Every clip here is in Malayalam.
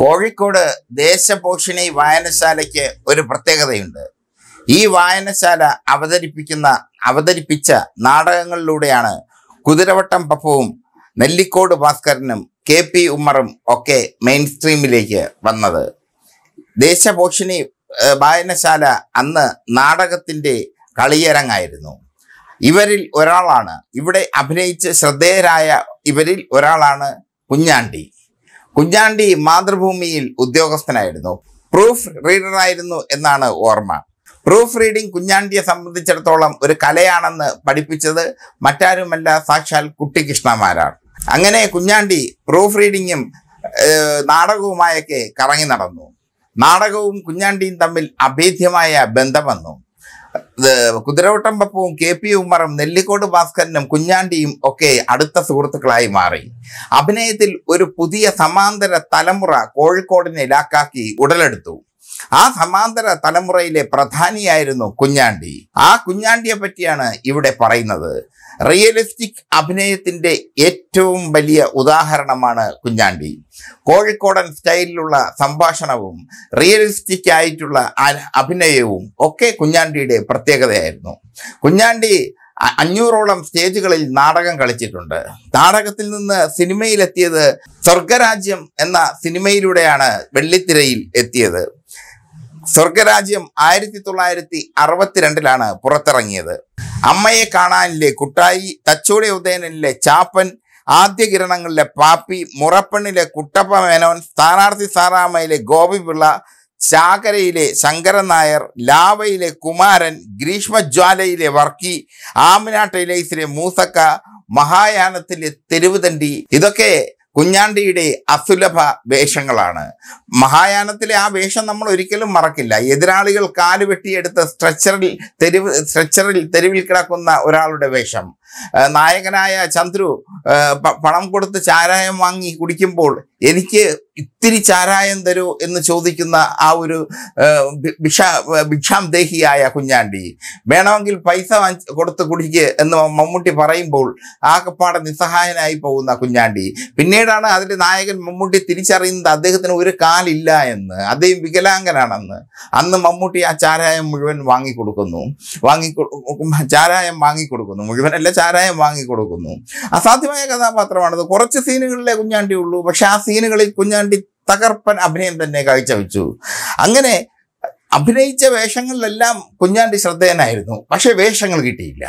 കോഴിക്കോട് ദേശപോഷിണി വായനശാലയ്ക്ക് ഒരു പ്രത്യേകതയുണ്ട് ഈ വായനശാല അവതരിപ്പിക്കുന്ന അവതരിപ്പിച്ച നാടകങ്ങളിലൂടെയാണ് കുതിരവട്ടം പപ്പവും നെല്ലിക്കോട് ഭാസ്കരനും കെ പി ഉമ്മറും ഒക്കെ മെയിൻ സ്ട്രീമിലേക്ക് വന്നത് ദേശപോഷിണി വായനശാല അന്ന് നാടകത്തിൻ്റെ കളിയരങ്ങായിരുന്നു ഇവരിൽ ഒരാളാണ് ഇവിടെ അഭിനയിച്ച് ശ്രദ്ധേയരായ ഇവരിൽ ഒരാളാണ് കുഞ്ഞാണ്ടി കുഞ്ഞാണ്ടി മാതൃഭൂമിയിൽ ഉദ്യോഗസ്ഥനായിരുന്നു പ്രൂഫ് റീഡറായിരുന്നു എന്നാണ് ഓർമ്മ പ്രൂഫ് റീഡിംഗ് കുഞ്ഞാണ്ടിയെ സംബന്ധിച്ചിടത്തോളം ഒരു കലയാണെന്ന് പഠിപ്പിച്ചത് മറ്റാരുമല്ല സാക്ഷാൽ കുട്ടിക്കൃഷ്ണമാരാണ് അങ്ങനെ കുഞ്ഞാണ്ടി പ്രൂഫ് റീഡിങ്ങും നാടകവുമായൊക്കെ കറങ്ങി നടന്നു നാടകവും കുഞ്ഞാണ്ടിയും തമ്മിൽ അഭേദ്യമായ ബന്ധം വന്നു കുതിരവട്ടം പപ്പുവും കെ പി ഉമ്മറും നെല്ലിക്കോട് ഭാസ്കരനും കുഞ്ഞാണ്ടിയും ഒക്കെ അടുത്ത സുഹൃത്തുക്കളായി മാറി അഭിനയത്തിൽ ഒരു പുതിയ സമാന്തര തലമുറ കോഴിക്കോടിനെ ലാക്കാക്കി ഉടലെടുത്തു ആ സമാന്തര തലമുറയിലെ പ്രധാനിയായിരുന്നു കുഞ്ഞാണ്ടി ആ കുഞ്ഞാണ്ടിയെ പറ്റിയാണ് ഇവിടെ പറയുന്നത് റിയലിസ്റ്റിക് അഭിനയത്തിൻ്റെ ഏറ്റവും വലിയ ഉദാഹരണമാണ് കുഞ്ഞാണ്ടി കോഴിക്കോടൻ സ്റ്റൈലിലുള്ള സംഭാഷണവും റിയലിസ്റ്റിക് ആയിട്ടുള്ള അഭിനയവും ഒക്കെ കുഞ്ഞാണ്ടിയുടെ പ്രത്യേകതയായിരുന്നു കുഞ്ഞാണ്ടി അഞ്ഞൂറോളം സ്റ്റേജുകളിൽ നാടകം കളിച്ചിട്ടുണ്ട് നാടകത്തിൽ നിന്ന് സിനിമയിലെത്തിയത് സ്വർഗരാജ്യം എന്ന സിനിമയിലൂടെയാണ് വെള്ളിത്തിരയിൽ എത്തിയത് സ്വർഗരാജ്യം ആയിരത്തി തൊള്ളായിരത്തി അറുപത്തിരണ്ടിലാണ് പുറത്തിറങ്ങിയത് അമ്മയെ കാണാനിലെ കുട്ടായി തച്ചോടി ഉദയനിലെ ചാപ്പൻ ആദ്യ കിരണങ്ങളിലെ പാപ്പി മുറപ്പെണ്ണിലെ കുട്ടപ്പ മേനോൻ സ്ഥാനാർത്ഥി സാറാമയിലെ ഗോപിപിള്ള ചാകരയിലെ ശങ്കരൻ നായർ ലാവയിലെ കുമാരൻ ഗ്രീഷ്മജ്വാലയിലെ വർക്കി ആമിനാട്ടയിലെ മൂസക്ക മഹായാനത്തിലെ തെരുവുതണ്ടി ഇതൊക്കെ കുഞ്ഞാണ്ടിയുടെ അസുലഭ വേഷങ്ങളാണ് മഹായാനത്തിലെ ആ വേഷം നമ്മൾ ഒരിക്കലും മറക്കില്ല എതിരാളികൾ കാല് വെട്ടിയെടുത്ത് സ്ട്രെച്ചറിൽ തെരുവ് സ്ട്രെച്ചറിൽ തെരുവിൽ കിടക്കുന്ന ഒരാളുടെ വേഷം നായകനായ ചന്ദ്രു പണം കൊടുത്ത് ചാരായം വാങ്ങി കുടിക്കുമ്പോൾ എനിക്ക് ഇത്തിരി ചാരായം തരൂ എന്ന് ചോദിക്കുന്ന ആ ഒരു ഭിക്ഷ ഭിക്ഷാം ദേഹിയായ കുഞ്ഞാണ്ടി വേണമെങ്കിൽ പൈസ കൊടുത്ത് കുടിക്ക് എന്ന് മമ്മൂട്ടി പറയുമ്പോൾ ആകെപ്പാടെ നിസ്സഹായനായി പോകുന്ന കുഞ്ഞാണ്ടി പിന്നീടാണ് അതിൻ്റെ നായകൻ മമ്മൂട്ടി തിരിച്ചറിയുന്നത് അദ്ദേഹത്തിന് ഒരു കാലില്ല എന്ന് അദ്ദേഹം വികലാംഗനാണെന്ന് അന്ന് മമ്മൂട്ടി ആ ചാരായം മുഴുവൻ വാങ്ങിക്കൊടുക്കുന്നു വാങ്ങി ചാരായം വാങ്ങിക്കൊടുക്കുന്നു മുഴുവനല്ല ചാരായം വാങ്ങിക്കൊടുക്കുന്നു അസാധ്യമായ കഥാപാത്രമാണത് കുറച്ച് സീനുകളിലെ കുഞ്ഞാണ്ടി ഉള്ളൂ പക്ഷെ ആ സീനുകളിൽ കുഞ്ഞാണ്ടി ഉമ്മൻചാണ്ടി തകർപ്പൻ അഭിനയം തന്നെ കാഴ്ചവെച്ചു അങ്ങനെ അഭിനയിച്ച വേഷങ്ങളിലെല്ലാം കുഞ്ഞാണ്ടി ശ്രദ്ധേയനായിരുന്നു പക്ഷേ വേഷങ്ങൾ കിട്ടിയില്ല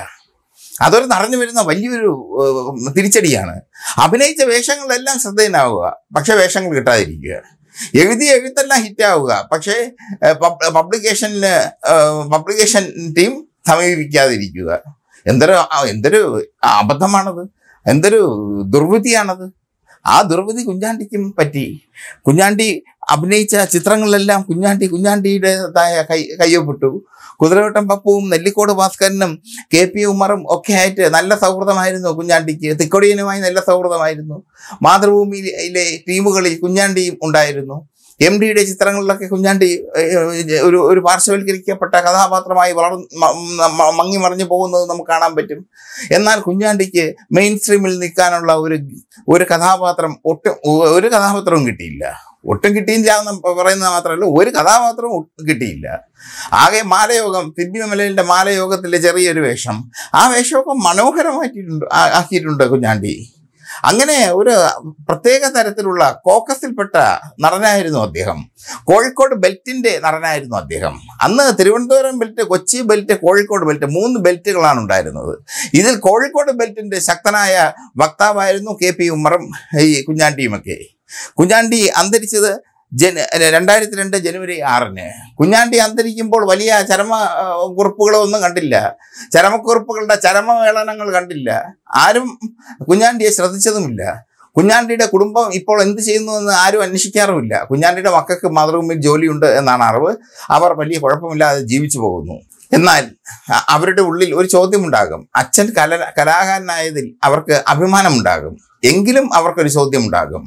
അതൊരു നിറഞ്ഞു വരുന്ന വലിയൊരു തിരിച്ചടിയാണ് അഭിനയിച്ച വേഷങ്ങളിലെല്ലാം ശ്രദ്ധേയനാവുക പക്ഷേ വേഷങ്ങൾ കിട്ടാതിരിക്കുക എഴുതി എഴുത്തെല്ലാം ഹിറ്റാവുക പക്ഷേ പബ്ലിക്കേഷന് പബ്ലിക്കേഷൻ ടീം സമീപിക്കാതിരിക്കുക എന്തൊരു എന്തൊരു അബദ്ധമാണത് എന്തൊരു ദുർവിധിയാണത് ആ ദുർവിധി കുഞ്ഞാണ്ടിക്കും പറ്റി കുഞ്ഞാണ്ടി അഭിനയിച്ച ചിത്രങ്ങളിലെല്ലാം കുഞ്ഞാണ്ടി കുഞ്ഞാണ്ടിയുടേതായ കൈ കയ്യൊപ്പിട്ടു കുതിരവട്ടം പപ്പുവും നെല്ലിക്കോട് ഭാസ്കരനും കെ പി ഉമറും ഒക്കെ ആയിട്ട് നല്ല സൗഹൃദമായിരുന്നു കുഞ്ഞാണ്ടിക്ക് തിക്കൊടിയനുമായി നല്ല സൗഹൃദമായിരുന്നു മാതൃഭൂമിയിലെ ടീമുകളിൽ കുഞ്ഞാണ്ടിയും ഉണ്ടായിരുന്നു എം ഡിയുടെ ചിത്രങ്ങളിലൊക്കെ കുഞ്ഞാണ്ടി ഒരു ഒരു പാർശ്വവൽക്കരിക്കപ്പെട്ട കഥാപാത്രമായി വളർ മങ്ങി മറിഞ്ഞു പോകുന്നത് നമുക്ക് കാണാൻ പറ്റും എന്നാൽ കുഞ്ഞാണ്ടിക്ക് മെയിൻ സ്ട്രീമിൽ നിൽക്കാനുള്ള ഒരു ഒരു കഥാപാത്രം ഒട്ടും ഒരു കഥാപാത്രവും കിട്ടിയില്ല ഒട്ടും കിട്ടിയില്ല എന്ന് പറയുന്നത് മാത്രമല്ല ഒരു കഥാപാത്രവും ഒട്ടും കിട്ടിയില്ല ആകെ മാലയോഗം തിരുവിമലയിലെ മാലയോഗത്തിലെ ചെറിയൊരു വേഷം ആ വേഷമൊക്കെ മനോഹരമാക്കിയിട്ടുണ്ട് ആക്കിയിട്ടുണ്ട് കുഞ്ഞാണ്ടി അങ്ങനെ ഒരു പ്രത്യേക തരത്തിലുള്ള കോക്കസിൽപ്പെട്ട നടനായിരുന്നു അദ്ദേഹം കോഴിക്കോട് ബെൽറ്റിൻ്റെ നടനായിരുന്നു അദ്ദേഹം അന്ന് Thiruvananthapuram belt Kochi belt Kozhikode belt മൂന്ന് ബെൽറ്റുകളാണ് ഉണ്ടായിരുന്നത് ഇതിൽ കോഴിക്കോട് ബെൽറ്റിൻ്റെ ശക്തനായ വക്താവായിരുന്നു കെ പി ഉമ്മറും ഈ കുഞ്ഞാണ്ടിയുമൊക്കെ കുഞ്ഞാണ്ടി അന്തരിച്ചത് ജന രണ്ടായിരത്തി രണ്ട് ജനുവരി ആറിന് കുഞ്ഞാണ്ടി അന്തരിക്കുമ്പോൾ വലിയ ചരമ കുറിപ്പുകളൊന്നും കണ്ടില്ല ചരമക്കുറിപ്പുകളുടെ ചരമവേളനങ്ങൾ കണ്ടില്ല ആരും കുഞ്ഞാണ്ടിയെ ശ്രദ്ധിച്ചതുമില്ല കുഞ്ഞാണ്ടിയുടെ കുടുംബം ഇപ്പോൾ എന്ത് ചെയ്യുന്നു എന്ന് ആരും അന്വേഷിക്കാറുമില്ല കുഞ്ഞാണ്ടിയുടെ മക്കൾക്ക് മാതൃഭൂമിയിൽ ജോലിയുണ്ട് എന്നാണ് അറിവ് അവർ വലിയ കുഴപ്പമില്ലാതെ ജീവിച്ചു പോകുന്നു എന്നാൽ അവരുടെ ഉള്ളിൽ ഒരു ചോദ്യമുണ്ടാകും അച്ഛൻ കല കലാകാരനായതിൽ അവർക്ക് അഭിമാനമുണ്ടാകും എങ്കിലും അവർക്കൊരു ചോദ്യമുണ്ടാകും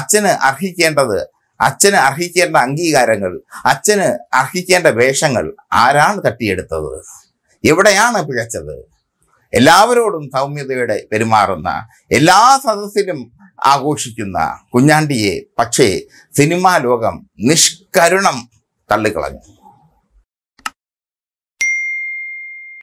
അച്ഛന് അർഹിക്കേണ്ടത് അച്ഛന് അർഹിക്കേണ്ട അംഗീകാരങ്ങൾ അച്ഛന് അർഹിക്കേണ്ട വേഷങ്ങൾ ആരാണ് തട്ടിയെടുത്തത് എവിടെയാണ് പിഴച്ചത് എല്ലാവരോടും സൗമ്യതയോടെ പെരുമാറുന്ന എല്ലാ സദസ്സിലും ആഘോഷിക്കുന്ന കുഞ്ഞാണ്ടിയെ പക്ഷേ സിനിമാ ലോകം നിഷ്കരുണം തള്ളിക്കളഞ്ഞു